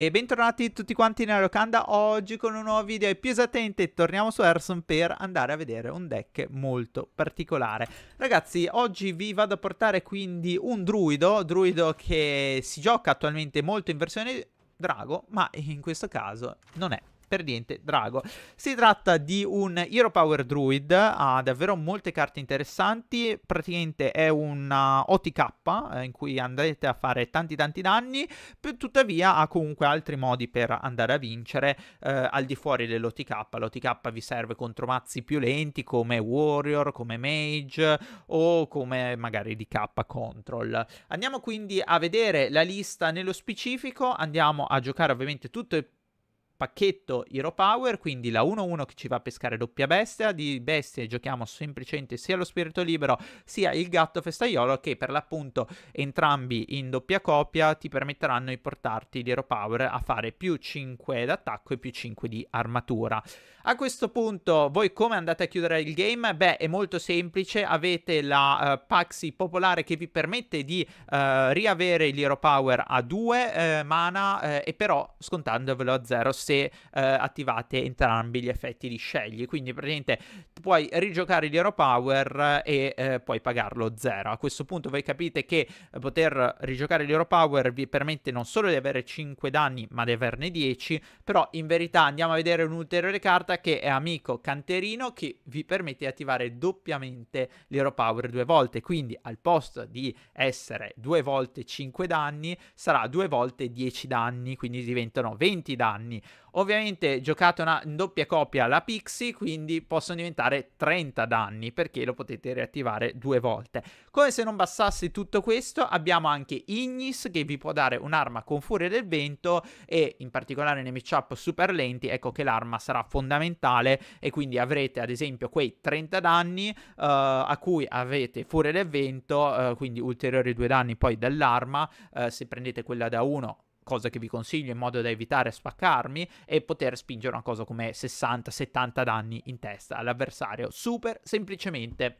E bentornati tutti quanti nella locanda oggi con un nuovo video e più esattamente torniamo su Erson per andare a vedere un deck molto particolare. Ragazzi oggi vi vado a portare quindi un druido, druido che si gioca attualmente molto in versione drago ma in questo caso non è per niente drago. Si tratta di un Hero Power Druid, ha davvero molte carte interessanti, praticamente è un OTK eh, in cui andrete a fare tanti tanti danni, tuttavia ha comunque altri modi per andare a vincere eh, al di fuori dell'OTK, l'OTK vi serve contro mazzi più lenti come Warrior, come Mage o come magari DK Control. Andiamo quindi a vedere la lista nello specifico, andiamo a giocare ovviamente tutto il pacchetto Hero Power, quindi la 1-1 che ci va a pescare doppia bestia, di bestie giochiamo semplicemente sia lo spirito libero sia il gatto festaiolo che per l'appunto entrambi in doppia copia ti permetteranno di portarti l'Hero Power a fare più 5 d'attacco e più 5 di armatura. A questo punto voi come andate a chiudere il game? Beh è molto semplice, avete la uh, Paxi popolare che vi permette di uh, riavere l'Hero Power a 2 uh, eh, mana e però scontandovelo a 0 se eh, attivate entrambi gli effetti di scegli. Quindi praticamente puoi rigiocare gli l'Hero Power eh, e eh, puoi pagarlo zero. A questo punto voi capite che eh, poter rigiocare gli l'Hero Power vi permette non solo di avere 5 danni ma di averne 10, però in verità andiamo a vedere un'ulteriore carta che è Amico Canterino che vi permette di attivare doppiamente gli l'Hero Power due volte. Quindi al posto di essere due volte 5 danni sarà due volte 10 danni, quindi diventano 20 danni. Ovviamente giocate una in doppia coppia la Pixie, quindi possono diventare 30 danni perché lo potete riattivare due volte. Come se non bastasse tutto questo, abbiamo anche Ignis che vi può dare un'arma con furia del vento e in particolare nei matchup super lenti, ecco che l'arma sarà fondamentale e quindi avrete ad esempio quei 30 danni uh, a cui avete furia del vento, uh, quindi ulteriori due danni poi dall'arma, uh, eh, se prendete quella da 1 cosa che vi consiglio in modo da evitare spaccarmi e poter spingere una cosa come 60-70 danni in testa all'avversario, super semplicemente.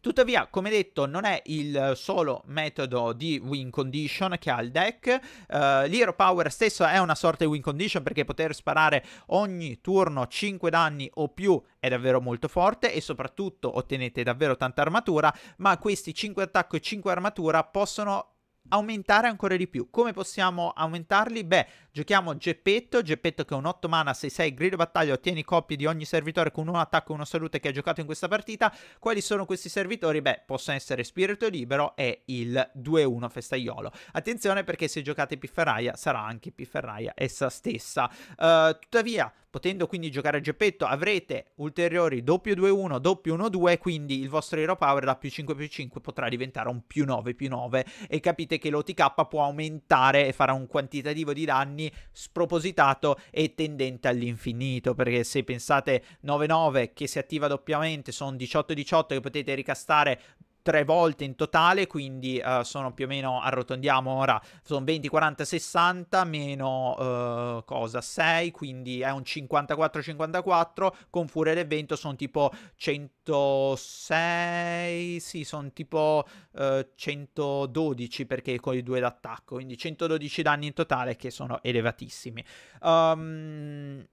Tuttavia, come detto, non è il solo metodo di win condition che ha il deck. Uh, L'Hero Power stesso è una sorta di win condition perché poter sparare ogni turno 5 danni o più è davvero molto forte e soprattutto ottenete davvero tanta armatura, ma questi 5 attacco e 5 armatura possono aumentare ancora di più. Come possiamo aumentarli? Beh, giochiamo Geppetto, Geppetto che è un 8 mana, 6-6, grido battaglia, ottieni coppie di ogni servitore con un attacco e una salute che ha giocato in questa partita. Quali sono questi servitori? Beh, possono essere Spirito Libero e il 2-1 Festaiolo. Attenzione perché se giocate Pifferraia sarà anche Pifferraia essa stessa. Uh, tuttavia, Potendo quindi giocare a geppetto avrete ulteriori doppio 2-1, doppio 1-2, quindi il vostro Hero Power da più 5 più 5 potrà diventare un più 9 più 9 e capite che l'OTK può aumentare e farà un quantitativo di danni spropositato e tendente all'infinito, perché se pensate 9-9 che si attiva doppiamente sono 18-18 che potete ricastare tre volte in totale, quindi uh, sono più o meno, arrotondiamo ora, sono 20, 40, 60, meno uh, cosa, 6, quindi è un 54, 54, con furia del vento sono tipo 106, sì, sono tipo uh, eh, 112 perché con i due d'attacco, quindi 112 danni in totale che sono elevatissimi. Um,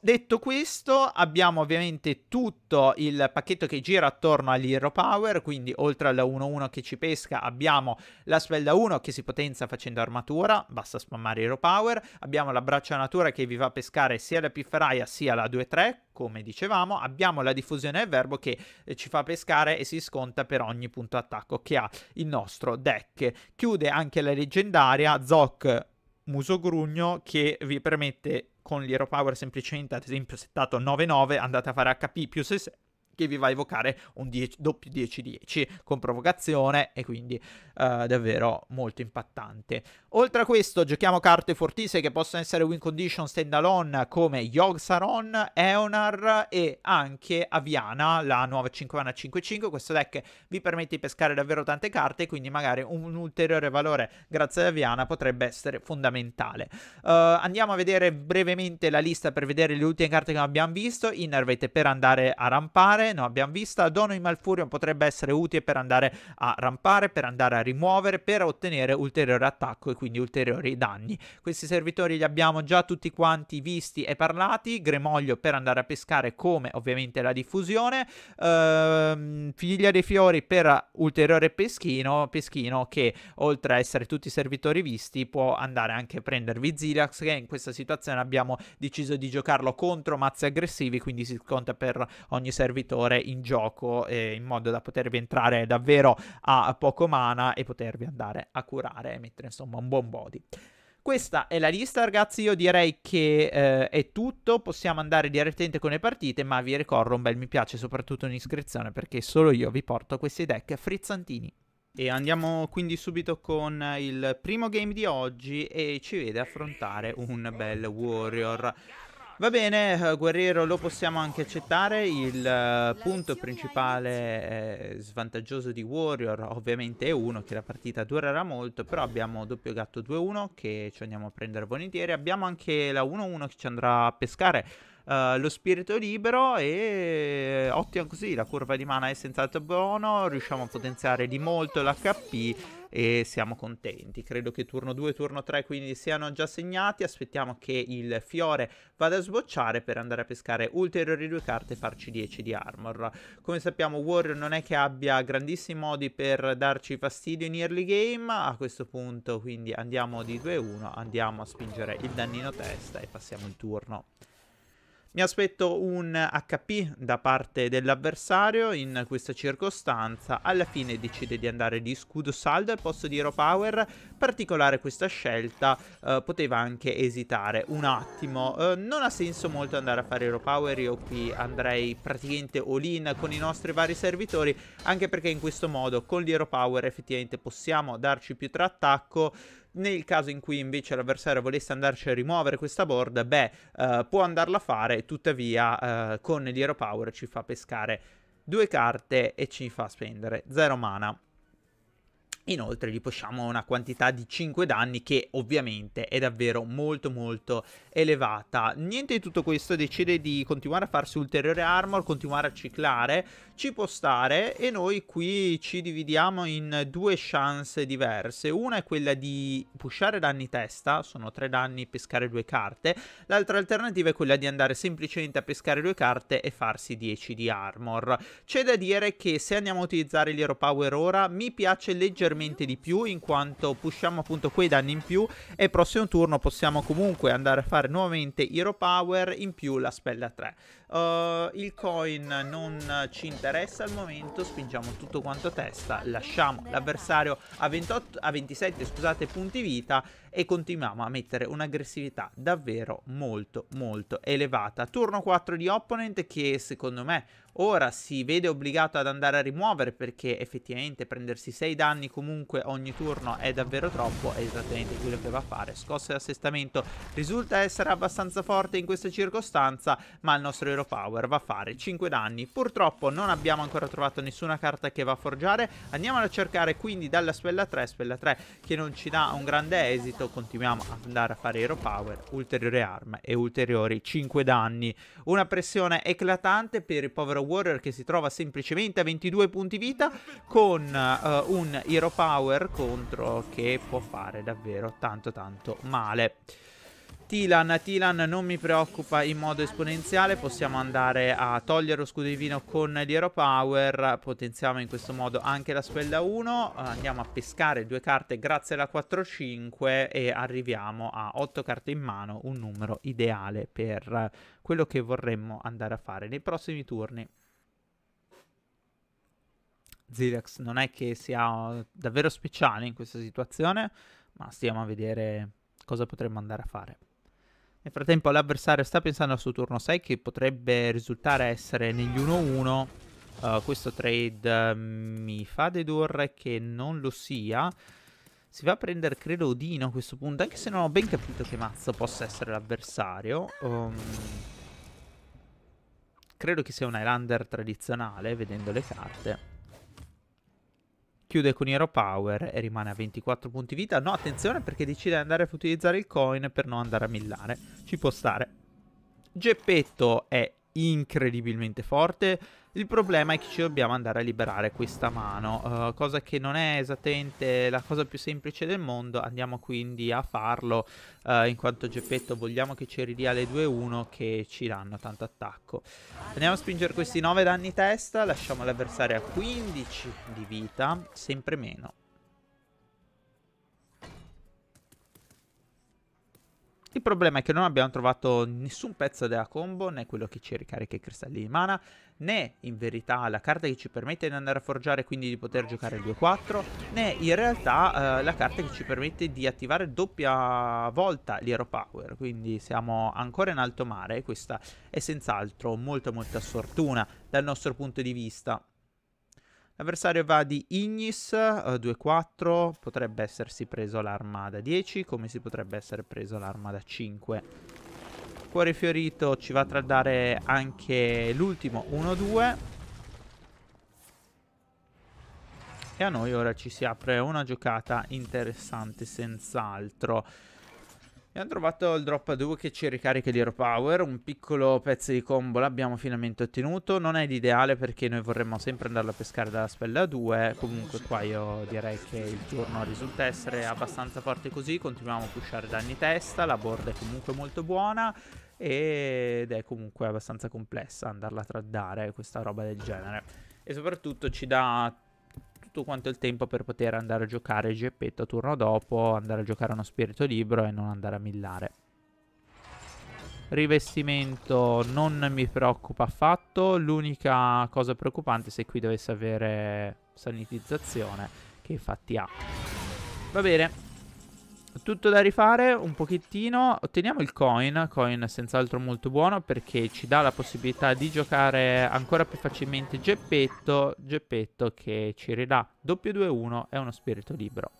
detto questo, abbiamo ovviamente tutto il pacchetto che gira attorno all'Hero Power, quindi oltre alla 1-1 che ci pesca abbiamo la spell da 1 che si potenza facendo armatura, basta spammare Hero Power, abbiamo la braccia natura che vi va a pescare sia la pifferaia sia la 2-3, come dicevamo, abbiamo la diffusione del verbo che eh, ci fa pescare e si sconta per ogni punto attacco che ha il nostro deck. Chiude anche la leggendaria Zoc Musogrugno che vi permette con l'Hero Power semplicemente, ad esempio, settato 9-9, andate a fare HP più 6-6 che vi va a evocare un 10, doppio 10-10 con provocazione e quindi uh, davvero molto impattante. Oltre a questo giochiamo carte fortissime che possono essere win condition stand alone come Yogg-Saron, Eonar e anche Aviana, la nuova 5 5-5. Questo deck vi permette di pescare davvero tante carte, quindi magari un ulteriore valore grazie ad Aviana potrebbe essere fondamentale. Uh, andiamo a vedere brevemente la lista per vedere le ultime carte che abbiamo visto. Innervate per andare a rampare, no, abbiamo vista, Dono in Malfurion potrebbe essere utile per andare a rampare, per andare a rimuovere, per ottenere ulteriore attacco e quindi ulteriori danni. Questi servitori li abbiamo già tutti quanti visti e parlati, Gremoglio per andare a pescare come ovviamente la diffusione, ehm, Figlia dei Fiori per ulteriore peschino, peschino che oltre a essere tutti i servitori visti può andare anche a prendervi Zilax che in questa situazione abbiamo deciso di giocarlo contro mazzi aggressivi, quindi si conta per ogni servitore difensore in gioco eh, in modo da potervi entrare davvero a poco mana e potervi andare a curare e mettere insomma un buon body. Questa è la lista, ragazzi. Io direi che eh, è tutto. Possiamo andare direttamente con le partite, ma vi ricordo un bel mi piace, soprattutto un'iscrizione, perché solo io vi porto questi deck frizzantini. E andiamo quindi subito con il primo game di oggi e ci vede affrontare un bel Warrior. Va bene, eh, Guerriero, lo possiamo anche accettare. Il eh, punto principale eh, svantaggioso di Warrior ovviamente è uno, che la partita durerà molto, però abbiamo doppio gatto 2-1 che ci andiamo a prendere volentieri. Abbiamo anche la 1-1 che ci andrà a pescare. Uh, lo spirito libero e ottimo così la curva di mana è senz'altro buono riusciamo a potenziare di molto l'HP e siamo contenti. Credo che turno 2 e turno 3 quindi siano già segnati, aspettiamo che il fiore vada a sbocciare per andare a pescare ulteriori due carte e farci 10 di armor. Come sappiamo Warrior non è che abbia grandissimi modi per darci fastidio in early game, a questo punto quindi andiamo di 2-1, andiamo a spingere il dannino testa e passiamo il turno. Mi aspetto un HP da parte dell'avversario in questa circostanza. Alla fine decide di andare di scudo saldo al posto di Hero Power. Particolare questa scelta eh, poteva anche esitare un attimo. Eh, non ha senso molto andare a fare Hero Power. Io qui andrei praticamente all-in con i nostri vari servitori. Anche perché in questo modo con l'Hero Power effettivamente possiamo darci più trattacco. Nel caso in cui invece l'avversario volesse andarci a rimuovere questa board, beh, eh, può andarla a fare, tuttavia eh, con l'Hero Power ci fa pescare due carte e ci fa spendere 0 mana. Inoltre gli possiamo una quantità di 5 danni che ovviamente è davvero molto molto elevata. Niente di tutto questo, decide di continuare a farsi ulteriore armor, continuare a ciclare, ci può stare e noi qui ci dividiamo in due chance diverse. Una è quella di pushare danni testa, sono 3 danni, pescare 2 carte. L'altra alternativa è quella di andare semplicemente a pescare 2 carte e farsi 10 di armor. C'è da dire che se andiamo a utilizzare gli Hero Power ora mi piace leggermente leggermente di più in quanto pushiamo appunto quei danni in più e prossimo turno possiamo comunque andare a fare nuovamente Hero Power in più la spella 3. Uh, il coin non ci interessa al momento, spingiamo tutto quanto a testa, lasciamo l'avversario a, a 27 scusate, punti vita e continuiamo a mettere un'aggressività davvero molto molto elevata. Turno 4 di opponent che secondo me ora si vede obbligato ad andare a rimuovere perché effettivamente prendersi 6 danni comunque ogni turno è davvero troppo, è esattamente quello che va a fare. Scossa e assestamento risulta essere abbastanza forte in questa circostanza ma il nostro eroe Zero Power va a fare 5 danni. Purtroppo non abbiamo ancora trovato nessuna carta che va a forgiare. Andiamola a cercare quindi dalla spella 3, spella 3 che non ci dà un grande esito. Continuiamo ad andare a fare Hero Power, ulteriore arma e ulteriori 5 danni. Una pressione eclatante per il povero Warrior che si trova semplicemente a 22 punti vita con uh, un Hero Power contro che può fare davvero tanto tanto male. Tilan, Tilan non mi preoccupa in modo esponenziale, possiamo andare a togliere lo scudo divino con l'Hero Power, potenziamo in questo modo anche la spella 1, andiamo a pescare due carte grazie alla 4-5 e arriviamo a 8 carte in mano, un numero ideale per quello che vorremmo andare a fare nei prossimi turni. Zilex non è che sia davvero speciale in questa situazione, ma stiamo a vedere cosa potremmo andare a fare. Nel frattempo l'avversario sta pensando al suo turno 6 che potrebbe risultare essere negli 1-1. Uh, eh, questo trade uh, mi fa dedurre che non lo sia. Si va a prendere, credo, Odino a questo punto, anche se non ho ben capito che mazzo possa essere l'avversario. Um, credo che sia un Highlander tradizionale, vedendo le carte chiude con Hero Power e rimane a 24 punti vita. No, attenzione perché decide di andare a utilizzare il coin per non andare a millare. Ci può stare. Geppetto è incredibilmente forte. Il problema è che ci dobbiamo andare a liberare questa mano, uh, cosa che non è esattamente la cosa più semplice del mondo. Andiamo quindi a farlo, uh, in quanto Geppetto vogliamo che ci ridia le 2-1 che ci danno tanto attacco. Andiamo a spingere questi 9 danni testa, lasciamo l'avversario a 15 di vita, sempre meno. Il problema è che non abbiamo trovato nessun pezzo della combo, né quello che ci ricarica i cristalli di mana, né in verità la carta che ci permette di andare a forgiare quindi di poter giocare 2-4, né in realtà eh, la carta che ci permette di attivare doppia volta l'Hero Power, quindi siamo ancora in alto mare e questa è senz'altro molta molta sfortuna dal nostro punto di vista. L'avversario va di Ignis, eh, 2-4, potrebbe essersi preso l'armada 10, come si potrebbe essere preso l'armada 5. Cuore fiorito ci va a tradare anche l'ultimo 1-2. E a noi ora ci si apre una giocata interessante senz'altro. Abbiamo trovato il drop a 2 che ci ricarica di hero power, un piccolo pezzo di combo l'abbiamo finalmente ottenuto, non è l'ideale perché noi vorremmo sempre andarlo a pescare dalla spella a 2, comunque qua io direi che il turno risulta essere abbastanza forte così, continuiamo a pushare danni testa, la board è comunque molto buona ed è comunque abbastanza complessa andarla a traddare questa roba del genere e soprattutto ci dà tutto quanto il tempo per poter andare a giocare Geppetto turno dopo, andare a giocare uno spirito libero e non andare a millare. Rivestimento non mi preoccupa affatto, l'unica cosa preoccupante è se qui dovesse avere sanitizzazione, che infatti ha. Va bene, tutto da rifare un pochettino. Otteniamo il coin, coin senz'altro molto buono perché ci dà la possibilità di giocare ancora più facilmente Geppetto, Geppetto che ci ridà doppio 2-1 e uno spirito libero.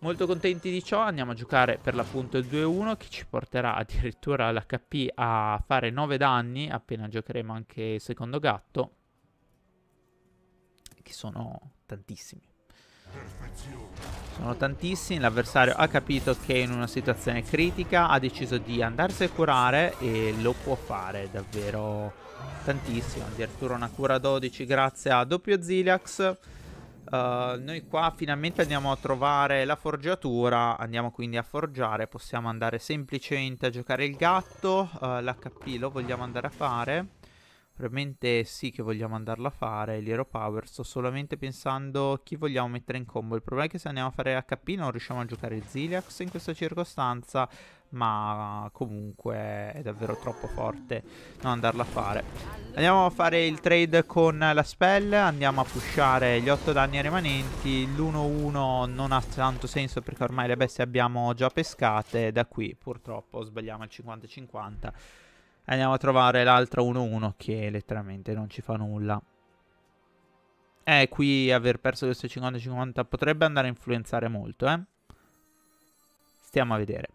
Molto contenti di ciò, andiamo a giocare per l'appunto il 2-1 che ci porterà addirittura l'HP a fare 9 danni appena giocheremo anche il secondo gatto, che sono tantissimi. Sono tantissimi, l'avversario ha capito che è in una situazione critica, ha deciso di andarsi a curare e lo può fare davvero tantissimo. Addirittura una cura 12 grazie a doppio Zilax. Uh, eh, noi qua finalmente andiamo a trovare la forgiatura, andiamo quindi a forgiare, possiamo andare semplicemente a giocare il gatto, uh, eh, l'HP lo vogliamo andare a fare. Probabilmente sì che vogliamo andarla a fare, l'Hero Power, sto solamente pensando chi vogliamo mettere in combo. Il problema è che se andiamo a fare HP non riusciamo a giocare il Ziliax in questa circostanza, ma comunque è davvero troppo forte non andarla a fare. Andiamo a fare il trade con la spell, andiamo a pushare gli 8 danni rimanenti, l'1-1 non ha tanto senso perché ormai le bestie abbiamo già pescate, da qui purtroppo sbagliamo il 50-50 andiamo a trovare l'altra 1-1 che letteralmente non ci fa nulla. Eh, qui aver perso questo 50-50 potrebbe andare a influenzare molto, eh. Stiamo a vedere.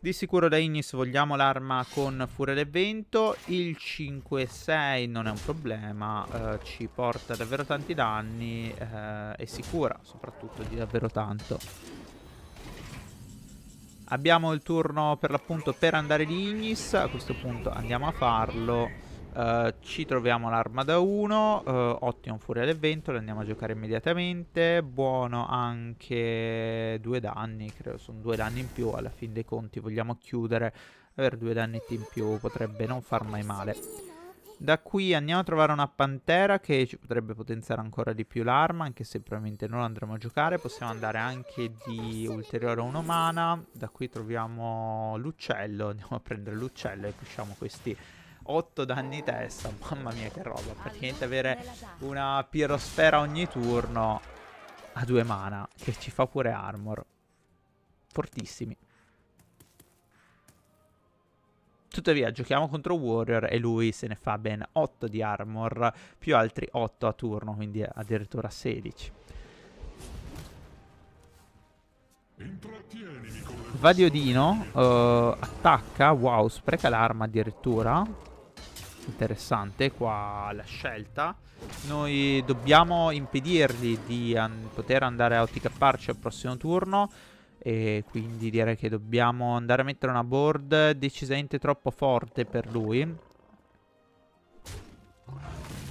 Di sicuro da Ignis vogliamo l'arma con Furia del Vento. Il 5-6 non è un problema, eh, ci porta davvero tanti danni, eh, è sicura soprattutto di davvero tanto. Abbiamo il turno per l'appunto per andare di Ignis, a questo punto andiamo a farlo. Uh, ci troviamo l'arma da 1, uh, eh, ottimo furia del vento, lo andiamo a giocare immediatamente, buono anche due danni, credo sono due danni in più, alla fin dei conti vogliamo chiudere, avere due dannetti in più potrebbe non far mai male. Da qui andiamo a trovare una pantera che ci potrebbe potenziare ancora di più l'arma, anche se probabilmente non andremo a giocare. Possiamo andare anche di ulteriore uno mana. Da qui troviamo l'uccello, andiamo a prendere l'uccello e pushiamo questi 8 danni testa. Mamma mia che roba, praticamente avere una pirosfera ogni turno a due mana, che ci fa pure armor. Fortissimi. Tuttavia giochiamo contro Warrior e lui se ne fa ben 8 di armor più altri 8 a turno, quindi addirittura 16. Va Vadiodino uh, attacca, wow, spreca l'arma addirittura. Interessante qua la scelta. Noi dobbiamo impedirgli di an poter andare a OTKarci al prossimo turno. E quindi direi che dobbiamo andare a mettere una board decisamente troppo forte per lui.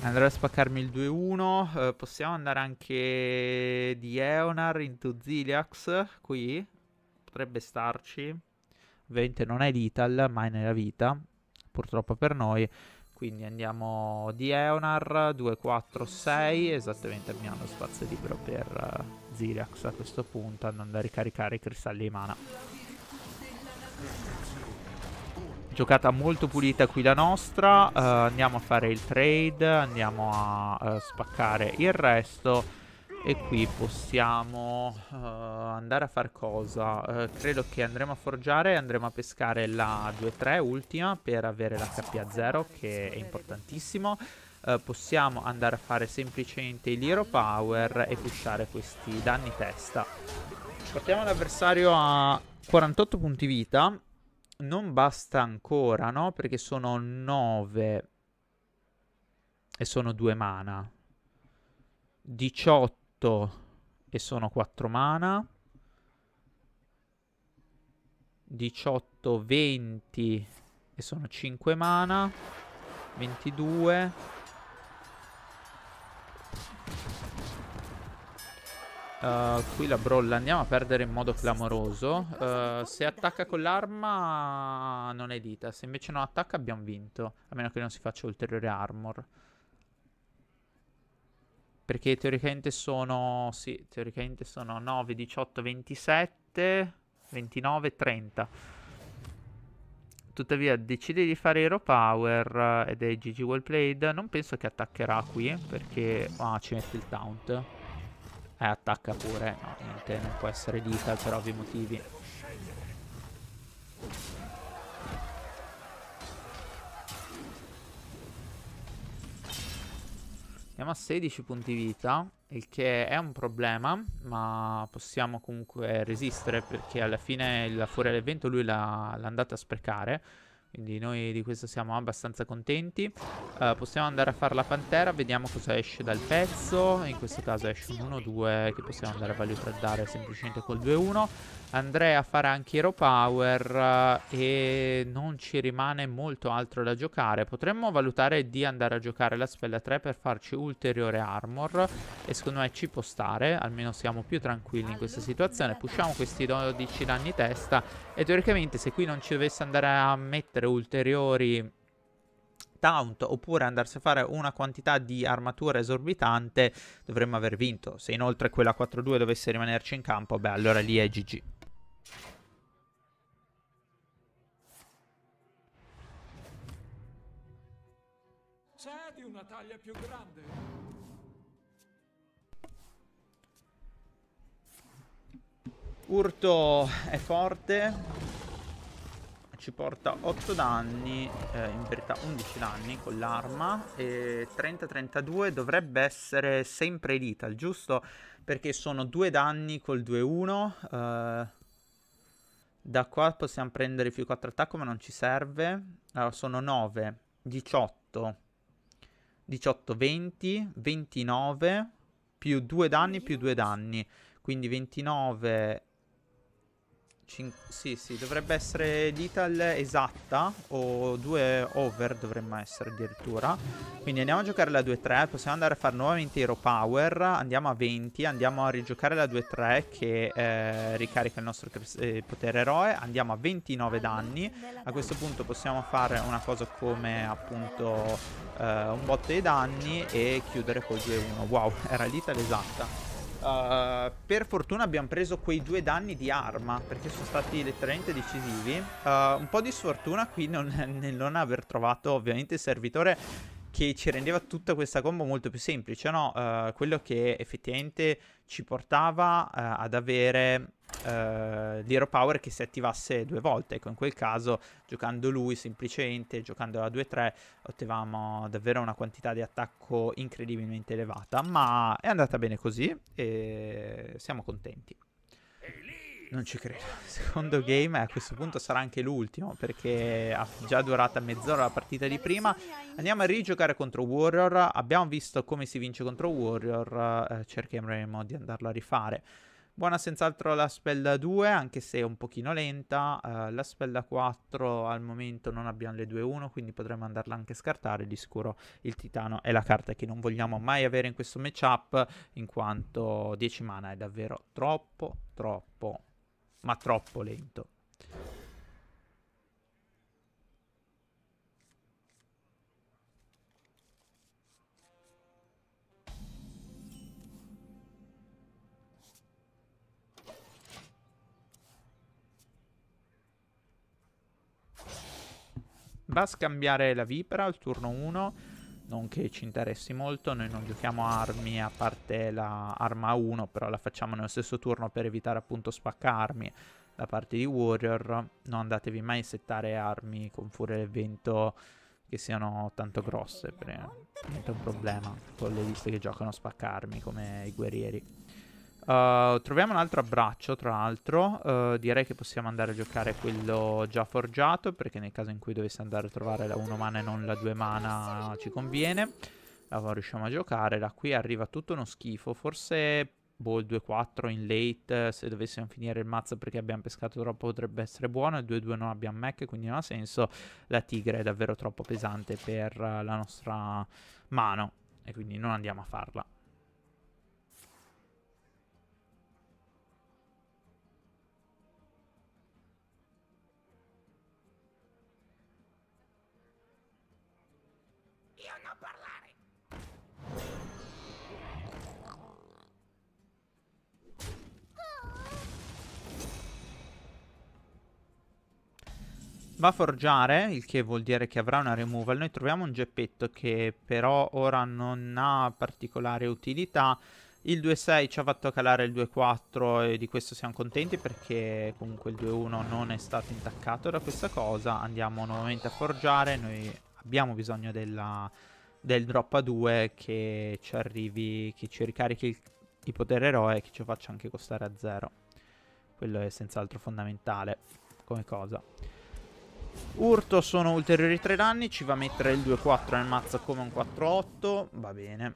Andrò a spaccarmi il 2-1. Eh, possiamo andare anche di Eonar into Ziliax qui. Potrebbe starci. Ovviamente non è l'Ital, mai nella vita. Purtroppo per noi. Quindi andiamo di Eonar 2-4-6. Esattamente abbiamo lo spazio libero per... Eh, Zirax a questo punto andando a ricaricare i cristalli di mana. Giocata molto pulita qui la nostra, uh, andiamo a fare il trade, andiamo a uh, spaccare il resto e qui possiamo uh, andare a far cosa? credo che andremo a forgiare, andremo a pescare la 2-3 ultima per avere l'HP a 0 che è importantissimo. Eh, possiamo andare a fare semplicemente il hero power e pushare questi danni testa. Portiamo l'avversario a 48 punti vita. Non basta ancora, no? Perché sono 9 e sono 2 mana. 18 e sono 4 mana. 18, 20 e sono 5 mana. 22 Uh, qui la Brawl andiamo a perdere in modo clamoroso. Uh, se attacca con l'arma non è dita. Se invece non attacca abbiamo vinto. A meno che non si faccia ulteriore armor. Perché teoricamente sono... Sì, teoricamente sono 9, 18, 27, 29, 30. Tuttavia decide di fare Hero Power eh, ed è GG well played. Non penso che attaccherà qui perché... Ah, ci mette il taunt. Eh, attacca pure. No, niente, non può essere Lethal per ovvi motivi. Siamo a 16 punti vita, il che è un problema, ma possiamo comunque resistere perché alla fine la fuori del vento lui l'ha andata a sprecare. Quindi noi di questo siamo abbastanza contenti uh, Possiamo andare a fare la pantera Vediamo cosa esce dal pezzo In questo caso esce un 1-2 Che possiamo andare a valutare semplicemente col 2-1 Andrei a fare anche Hero Power uh, E non ci rimane molto altro da giocare Potremmo valutare di andare a giocare la spella 3 Per farci ulteriore armor E secondo me ci può stare Almeno siamo più tranquilli in questa situazione Pusciamo questi 12 danni testa E teoricamente se qui non ci dovesse andare a mettere mettere ulteriori taunt oppure andarsi a fare una quantità di armatura esorbitante, dovremmo aver vinto. Se inoltre quella 4-2 dovesse rimanerci in campo, beh, allora lì è GG. C'è di una taglia più grande. Urto è forte ci porta 8 danni, eh, in verità 11 danni con l'arma e 30-32 dovrebbe essere sempre lethal, giusto? Perché sono 2 danni col 2-1, eh, da qua possiamo prendere più 4 attacco ma non ci serve, allora, sono 9, 18, 18, 20, 29, più 2 danni più 2 danni, quindi 29 Cin sì, sì, dovrebbe essere l'ital esatta o due over dovremmo essere addirittura. Quindi andiamo a giocare la 2-3, possiamo andare a fare nuovamente Hero Power, andiamo a 20, andiamo a rigiocare la 2-3 che eh, ricarica il nostro eh, potere eroe, andiamo a 29 danni. A questo punto possiamo fare una cosa come appunto eh, un botto di danni e chiudere col 2-1. Wow, era l'ital esatta. Uh, per fortuna abbiamo preso quei due danni di arma perché sono stati letteralmente decisivi. Uh, un po' di sfortuna qui non, nel non aver trovato ovviamente il servitore che ci rendeva tutta questa combo molto più semplice, no? Uh, quello che effettivamente ci portava uh, ad avere uh, eh, l'Hero Power che si attivasse due volte. Ecco, in quel caso, giocando lui semplicemente, giocando a 2-3, ottevamo davvero una quantità di attacco incredibilmente elevata. Ma è andata bene così e siamo contenti. Non ci credo. secondo game a questo punto sarà anche l'ultimo perché ha già durata mezz'ora la partita di prima. Andiamo a rigiocare contro Warrior. Abbiamo visto come si vince contro Warrior. Eh, cercheremo di andarlo a rifare. Buona senz'altro la spella 2, anche se un pochino lenta. Eh, la spella 4 al momento non abbiamo le 2-1, quindi potremmo andarla anche a scartare. Di sicuro il titano è la carta che non vogliamo mai avere in questo matchup, in quanto 10 mana è davvero troppo, troppo ma troppo lento. Va a scambiare la vipera al turno 1 non che ci interessi molto, noi non giochiamo armi a parte la arma 1, però la facciamo nello stesso turno per evitare appunto spaccarmi da parte di Warrior, non andatevi mai a settare armi con furia del vento che siano tanto grosse, perché è un problema con le liste che giocano a spaccarmi come i guerrieri. Uh, troviamo un altro abbraccio, tra l'altro. Uh, direi che possiamo andare a giocare quello già forgiato, perché nel caso in cui dovesse andare a trovare la 1 mana e non la 2 mana ci conviene. Allora riusciamo a giocare. Da qui arriva tutto uno schifo. Forse boh, il 2-4 in late, eh, se dovessimo finire il mazzo perché abbiamo pescato troppo potrebbe essere buono, il 2-2 non abbiamo mech, quindi non ha senso, la tigre è davvero troppo pesante per la nostra mano e quindi non andiamo a farla. va a forgiare, il che vuol dire che avrà una removal. Noi troviamo un geppetto che però ora non ha particolare utilità. Il 2-6 ci ha fatto calare il 2-4 e di questo siamo contenti perché comunque il 2-1 non è stato intaccato da questa cosa. Andiamo nuovamente a forgiare, noi abbiamo bisogno della, del drop a 2 che ci arrivi, che ci ricarichi il, il potere eroe e che ci faccia anche costare a 0. Quello è senz'altro fondamentale come cosa. Urto sono ulteriori 3 danni, ci va a mettere il 2-4 nel mazzo come un 4-8, va bene.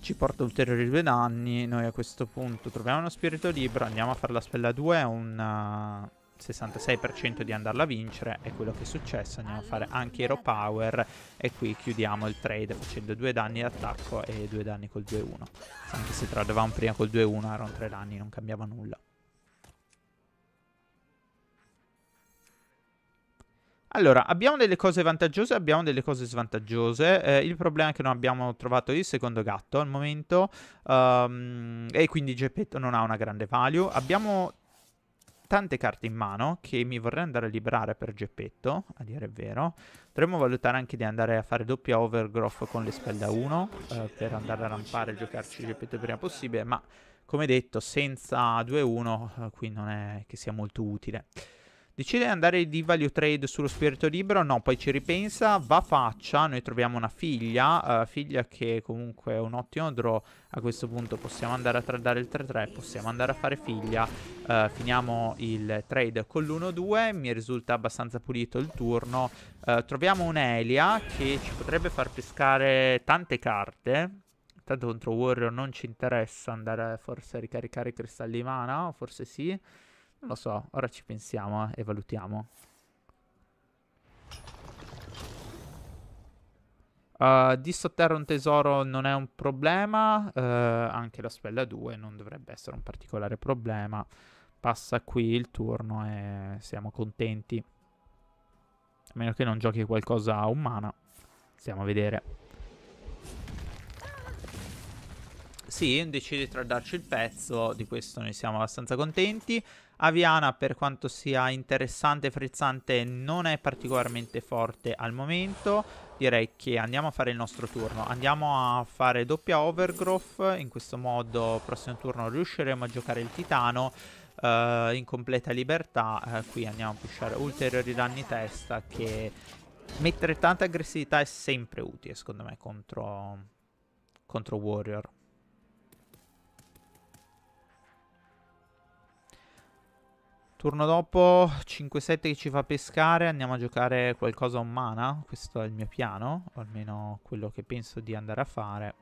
Ci porta ulteriori 2 danni, noi a questo punto troviamo uno spirito libero, andiamo a fare la spella 2, un... 66% eh, di andarla a vincere è quello che è successo andiamo a fare anche Hero Power e qui chiudiamo il trade facendo 2 danni d'attacco e 2 danni col 2-1 anche se tradavamo prima col 2-1 erano 3 danni non cambiava nulla Allora, abbiamo delle cose vantaggiose, abbiamo delle cose svantaggiose. Eh, il problema è che non abbiamo trovato il secondo gatto al momento. Um, e quindi Geppetto non ha una grande value. Abbiamo tante carte in mano che mi vorrei andare a liberare per Geppetto, a dire il vero. Potremmo valutare anche di andare a fare doppia overgrowth con le spell da 1 eh, per andare a rampare e giocarci Geppetto il prima possibile, ma come detto, senza 2-1 eh, qui non è che sia molto utile. Decide di andare di value trade sullo spirito libero, no, poi ci ripensa, va faccia, noi troviamo una figlia, uh, figlia che comunque è un ottimo draw, a questo punto possiamo andare a tradare il 3-3, possiamo andare a fare figlia, uh, finiamo il trade con l'1-2, mi risulta abbastanza pulito il turno, uh, troviamo un'Elia che ci potrebbe far pescare tante carte, tanto contro Warrior non ci interessa andare forse a ricaricare i cristalli mana, forse sì, non lo so, ora ci pensiamo eh, e valutiamo. Uh, di sotterra un tesoro non è un problema, uh, anche la spella 2 non dovrebbe essere un particolare problema. Passa qui il turno e siamo contenti. A meno che non giochi qualcosa umana. Stiamo a vedere. Sì, decide di darci il pezzo, di questo noi siamo abbastanza contenti. Aviana per quanto sia interessante e frizzante non è particolarmente forte al momento Direi che andiamo a fare il nostro turno Andiamo a fare doppia overgrowth In questo modo prossimo turno riusciremo a giocare il titano uh, In completa libertà uh, Qui andiamo a pushare ulteriori danni testa Che mettere tanta aggressività è sempre utile secondo me contro, contro Warrior Turno dopo 5-7 che ci fa pescare, andiamo a giocare qualcosa on mana, questo è il mio piano, o almeno quello che penso di andare a fare.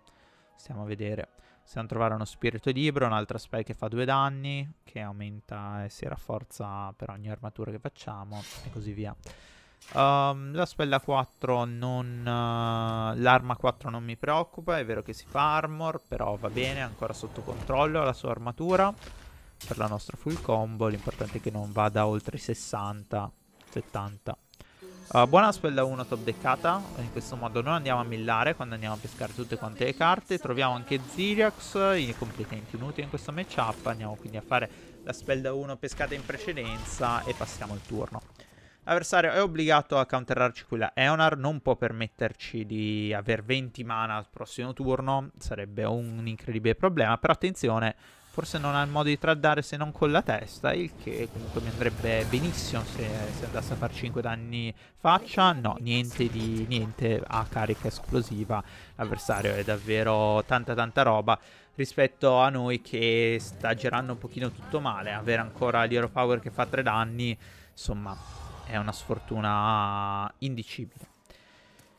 Stiamo a vedere. Possiamo trovare uno spirito libro, un'altra spell che fa due danni, che aumenta e si rafforza per ogni armatura che facciamo, e così via. Um, la spella 4 non... Uh, l'arma 4 non mi preoccupa, è vero che si fa armor, però va bene, è ancora sotto controllo la sua armatura per la nostra full combo. L'importante è che non vada oltre i 60, 70. Uh, buona spell da 1 top deckata, in questo modo non andiamo a millare quando andiamo a pescare tutte quante le carte. Troviamo anche Zyriax, i completamente inutili in questo matchup. Andiamo quindi a fare la spell da 1 pescata in precedenza e passiamo il turno. L'avversario è obbligato a counterarci quella Eonar, non può permetterci di aver 20 mana al prossimo turno, sarebbe un incredibile problema, però attenzione, Forse non ha il modo di traddare se non con la testa, il che comunque mi andrebbe benissimo se, se andasse a far 5 danni faccia. No, niente, di, niente a carica esplosiva. L'avversario è davvero tanta tanta roba rispetto a noi che sta girando un pochino tutto male. Avere ancora l'Hero Power che fa 3 danni, insomma, è una sfortuna indicibile.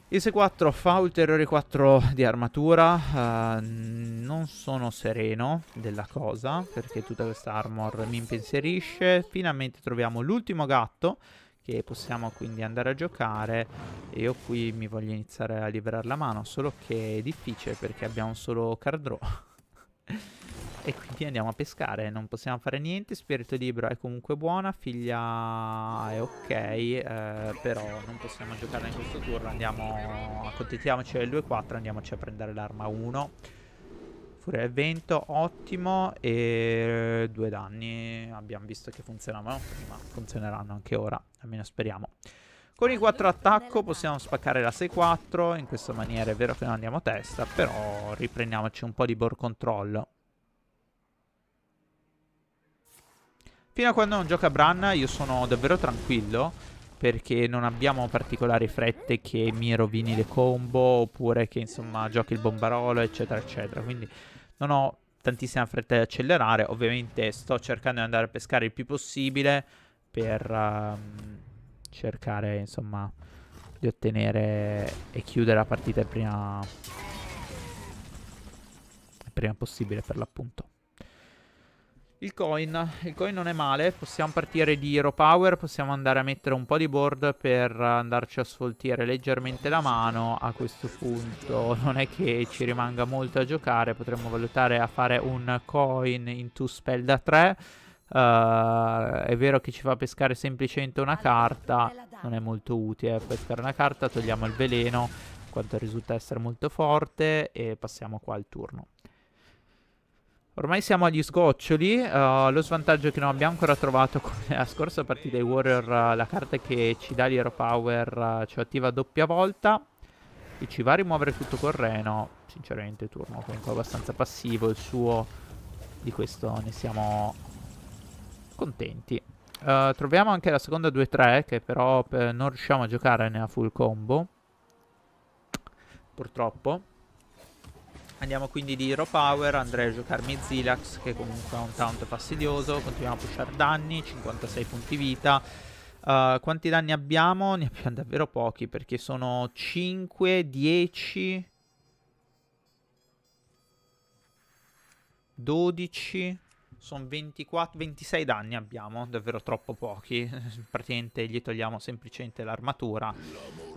Il S4 fa ulteriori 4 di armatura, uh, non sono sereno della cosa perché tutta questa armor mi impensierisce. Finalmente troviamo l'ultimo gatto che possiamo quindi andare a giocare. e Io qui mi voglio iniziare a liberare la mano, solo che è difficile perché abbiamo solo card draw. E quindi andiamo a pescare, non possiamo fare niente, spirito libero è comunque buona, figlia è ok, eh, però non possiamo giocarla in questo turno, andiamo, accontentiamoci del 2-4, andiamoci a prendere l'arma 1. Furia del vento, ottimo, e due danni, abbiamo visto che funzionavano prima, funzioneranno anche ora, almeno speriamo. Con i 4 attacco possiamo spaccare la 6-4, in questa maniera è vero che non andiamo a testa, però riprendiamoci un po' di board control. Fino a quando non gioca Bran io sono davvero tranquillo, perché non abbiamo particolari frette che mi rovini le combo, oppure che insomma giochi il bombarolo, eccetera, eccetera. Quindi non ho tantissima fretta di accelerare, ovviamente sto cercando di andare a pescare il più possibile per... Um, cercare insomma di ottenere e chiudere la partita il prima, il prima possibile per l'appunto. Il coin, il coin non è male, possiamo partire di Hero Power, possiamo andare a mettere un po' di board per andarci a sfoltire leggermente la mano, a questo punto non è che ci rimanga molto a giocare, potremmo valutare a fare un coin in 2 spell da 3, Uh, è vero che ci fa pescare semplicemente una carta Non è molto utile eh, pescare una carta Togliamo il veleno Quanto risulta essere molto forte E passiamo qua al turno Ormai siamo agli sgoccioli uh, Lo svantaggio che non abbiamo ancora trovato Come la scorsa partita dei Warrior uh, La carta che ci dà l'Hero Power Ci attiva doppia volta E ci va a rimuovere tutto col Reno Sinceramente turno comunque abbastanza passivo Il suo di questo ne siamo contenti. Uh, eh, troviamo anche la seconda 2-3 che però eh, non riusciamo a giocare nella full combo. Purtroppo. Andiamo quindi di Hero Power, andrei a giocarmi Zilax che comunque ha un taunt fastidioso. Continuiamo a pushare danni, 56 punti vita. Uh, quanti danni abbiamo? Ne abbiamo davvero pochi perché sono 5, 10... 12 sono 24, 26 danni abbiamo, davvero troppo pochi. Praticamente gli togliamo semplicemente l'armatura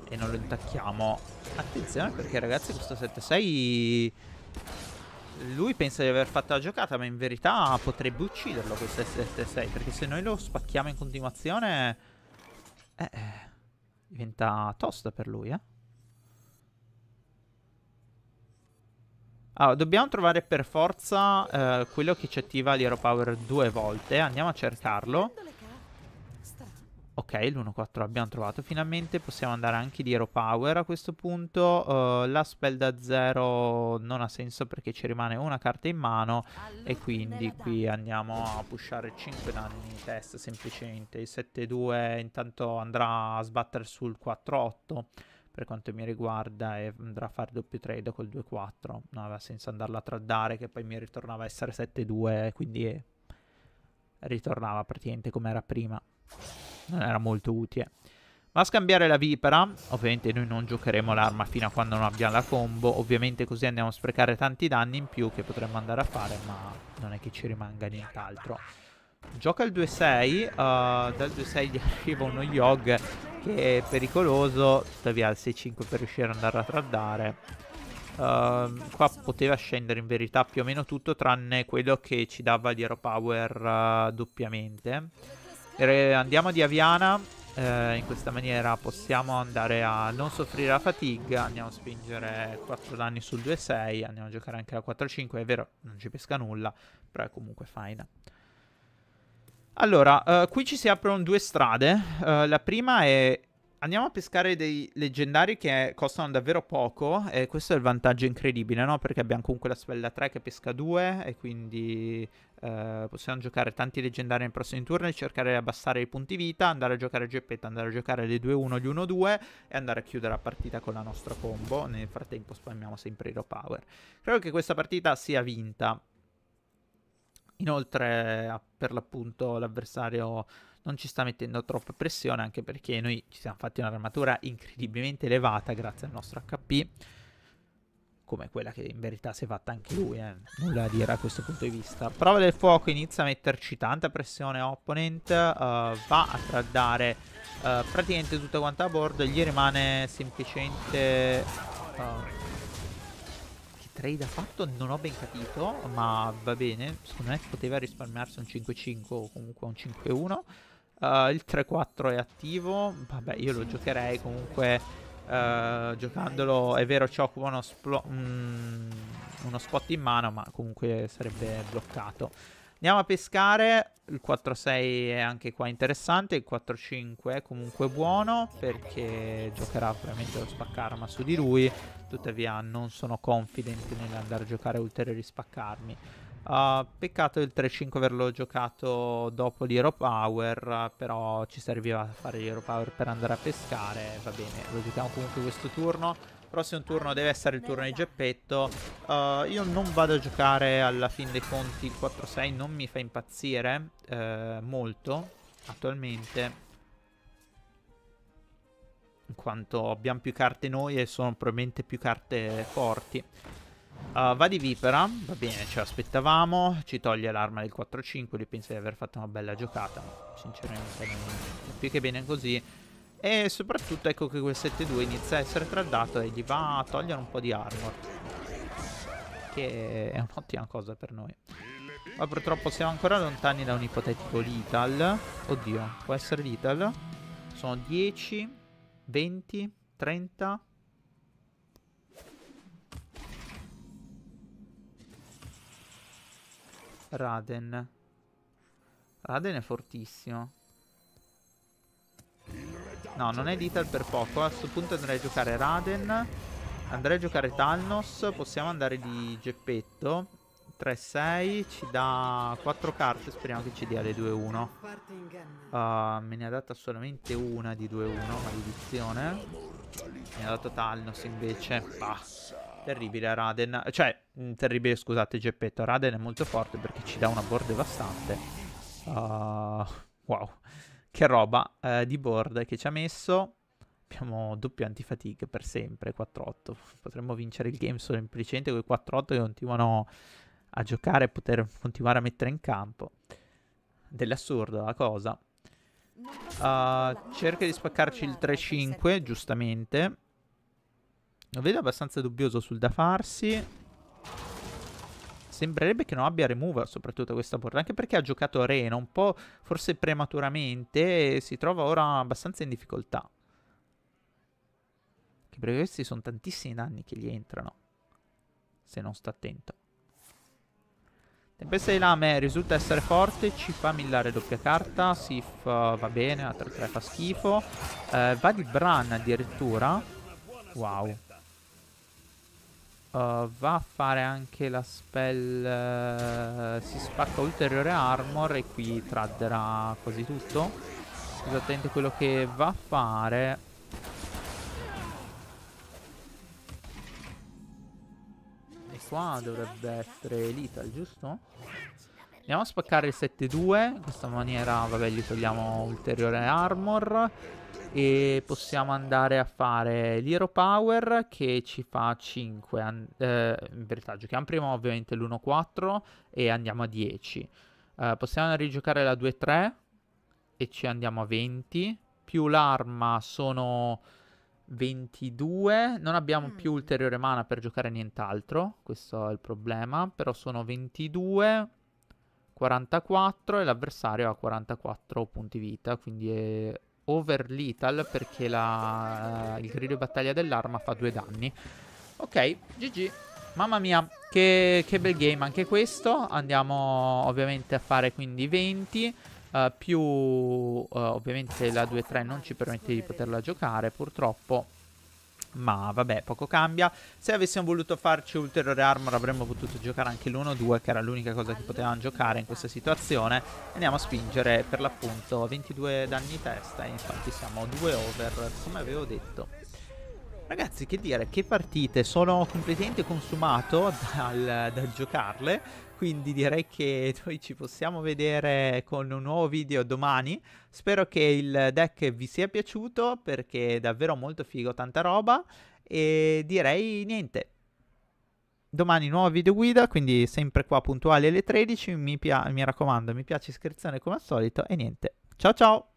e non lo intacchiamo. Attenzione perché ragazzi questo 7-6... Lui pensa di aver fatto la giocata, ma in verità potrebbe ucciderlo questo 7-6. Perché se noi lo spacchiamo in continuazione... Eh, eh diventa tosta per lui, eh. Allora, dobbiamo trovare per forza eh, quello che ci attiva l'Hero Power due volte. Andiamo a cercarlo. Ok, l'1-4 l'abbiamo trovato finalmente. Possiamo andare anche di Hero Power a questo punto. Uh, la spell da 0 non ha senso perché ci rimane una carta in mano. E quindi qui andiamo a pushare 5 danni in testa semplicemente. Il 7-2 intanto andrà a sbattere sul 4-8 per quanto mi riguarda e andrà a fare doppio trade col 2-4 non aveva senso andarla a traddare che poi mi ritornava a essere 7-2 quindi ritornava praticamente come era prima non era molto utile Va a scambiare la vipera, ovviamente noi non giocheremo l'arma fino a quando non abbiamo la combo, ovviamente così andiamo a sprecare tanti danni in più che potremmo andare a fare, ma non è che ci rimanga nient'altro. Gioca il 2-6, uh, eh, dal 2-6 gli arriva uno Yogg che è pericoloso, tuttavia il 6-5 per riuscire ad andare a traddare Uh, ehm, qua poteva scendere in verità più o meno tutto tranne quello che ci dava di Aero Power uh, eh, doppiamente. E andiamo di Aviana, uh, in questa maniera possiamo andare a non soffrire la fatica, andiamo a spingere 4 danni sul 2-6, andiamo a giocare anche la 4-5, è vero non ci pesca nulla, però è comunque fine. Allora, uh, qui ci si aprono due strade. Uh, la prima è andiamo a pescare dei leggendari che costano davvero poco e questo è il vantaggio incredibile, no? Perché abbiamo comunque la spella 3 che pesca 2 e quindi eh, possiamo giocare tanti leggendari nei prossimi turni, cercare di abbassare i punti vita, andare a giocare Geppetta, andare a giocare le 2-1, gli 1-2 e andare a chiudere la partita con la nostra combo. Nel frattempo spammiamo sempre i Hero Power. Credo che questa partita sia vinta. Inoltre, per l'appunto, l'avversario non ci sta mettendo troppa pressione, anche perché noi ci siamo fatti un'armatura incredibilmente elevata grazie al nostro HP, come quella che in verità si è fatta anche lui, eh. nulla a dire a questo punto di vista. Prova del fuoco inizia a metterci tanta pressione opponent, uh, va a traddare uh, praticamente tutto quanto a bordo, gli rimane semplicemente... Uh, trade ha fatto non ho ben capito, ma va bene. Secondo me poteva risparmiarsi un 5-5 o comunque un 5-1. Uh, eh, il 3-4 è attivo, vabbè io lo giocherei comunque... Uh, giocandolo è vero ci occupa uno, mm, uno spot in mano ma comunque sarebbe bloccato Andiamo a pescare. Il 4-6 è anche qua interessante. Il 4-5 è comunque buono perché giocherà probabilmente lo spaccarma su di lui. Tuttavia non sono confident nell'andare a giocare ulteriori spaccarmi. Uh, peccato il 3-5 averlo giocato dopo l'Hero Power, però ci serviva a fare l'Hero Power per andare a pescare. Va bene, lo giochiamo comunque questo turno. Prossimo turno deve essere il turno di esatto. Geppetto. Uh, io non vado a giocare alla fine dei conti il 4-6, non mi fa impazzire eh, molto attualmente. In quanto abbiamo più carte noi e sono probabilmente più carte forti. Uh, va di Vipera, va bene, ce l'aspettavamo, ci toglie l'arma del 4-5, lui pensa di aver fatto una bella giocata, sinceramente più che bene così. E soprattutto ecco che quel 7-2 inizia a essere traddato e gli va a togliere un po' di armor. Che è un'ottima cosa per noi. Ma purtroppo siamo ancora lontani da un ipotetico Lital. Oddio, può essere Lital. Sono 10, 20, 30... Raden. Raden è fortissimo. No, non è Lethal per poco. A questo punto andrei a giocare Raden. Andrei a giocare Talnos. Possiamo andare di Geppetto. 3-6. Ci dà 4 carte. Speriamo che ci dia le 2-1. Uh, me ne ha data solamente una di 2-1. Maledizione. Me ne ha dato Talnos invece. Ah. Terribile Raden. Cioè, mm, terribile, scusate, Geppetto. Raden è molto forte perché ci dà una board devastante. Uh, wow. Che roba eh, di board che ci ha messo. Abbiamo doppio antifatiche per sempre, 4-8. Potremmo vincere il game solo semplicemente con i 4-8 che continuano a giocare e poter continuare a mettere in campo. Dell'assurdo la cosa. Uh, cerca di spaccarci il 3-5, giustamente. Lo vedo abbastanza dubbioso sul da farsi sembrerebbe che non abbia remover soprattutto questa porta, anche perché ha giocato Reno un po' forse prematuramente e si trova ora abbastanza in difficoltà. Che perché questi sono tantissimi danni che gli entrano, se non sta attento. Tempesta di lame risulta essere forte, ci fa millare doppia carta, Sif uh, va bene, la 3-3 fa schifo, uh, va di Bran addirittura, wow, Uh, va a fare anche la spell uh, si spacca ulteriore armor e qui tradderà quasi tutto esattamente quello che va a fare e qua dovrebbe essere l'ital giusto? andiamo a spaccare il 7-2 in questa maniera vabbè gli togliamo ulteriore armor e possiamo andare a fare l'Hero Power che ci fa 5, an- eh, in verità giochiamo prima ovviamente l'1-4 e andiamo a 10. Eh, possiamo rigiocare la 2-3 e ci andiamo a 20, più l'arma sono 22, non abbiamo mm. più ulteriore mana per giocare nient'altro, questo è il problema, però sono 22, 44 e l'avversario ha 44 punti vita, quindi è over lethal perché la, eh, il di battaglia dell'arma fa due danni. Ok, GG. Mamma mia, che, che, bel game anche questo. Andiamo ovviamente a fare quindi 20. Uh, eh, più uh, ovviamente la 2-3 non ci permette di poterla giocare purtroppo ma vabbè, poco cambia. Se avessimo voluto farci ulteriore armor avremmo potuto giocare anche l'1-2, che era l'unica cosa che potevamo giocare in questa situazione. Andiamo a spingere per l'appunto 22 danni testa, E infatti siamo 2 over, come avevo detto. Ragazzi, che dire, che partite, sono completamente consumato dal, dal giocarle quindi direi che noi ci possiamo vedere con un nuovo video domani. Spero che il deck vi sia piaciuto perché è davvero molto figo, tanta roba e direi niente. Domani nuovo video guida, quindi sempre qua puntuali alle 13, mi, mi raccomando, mi piace iscrizione come al solito e niente. Ciao ciao!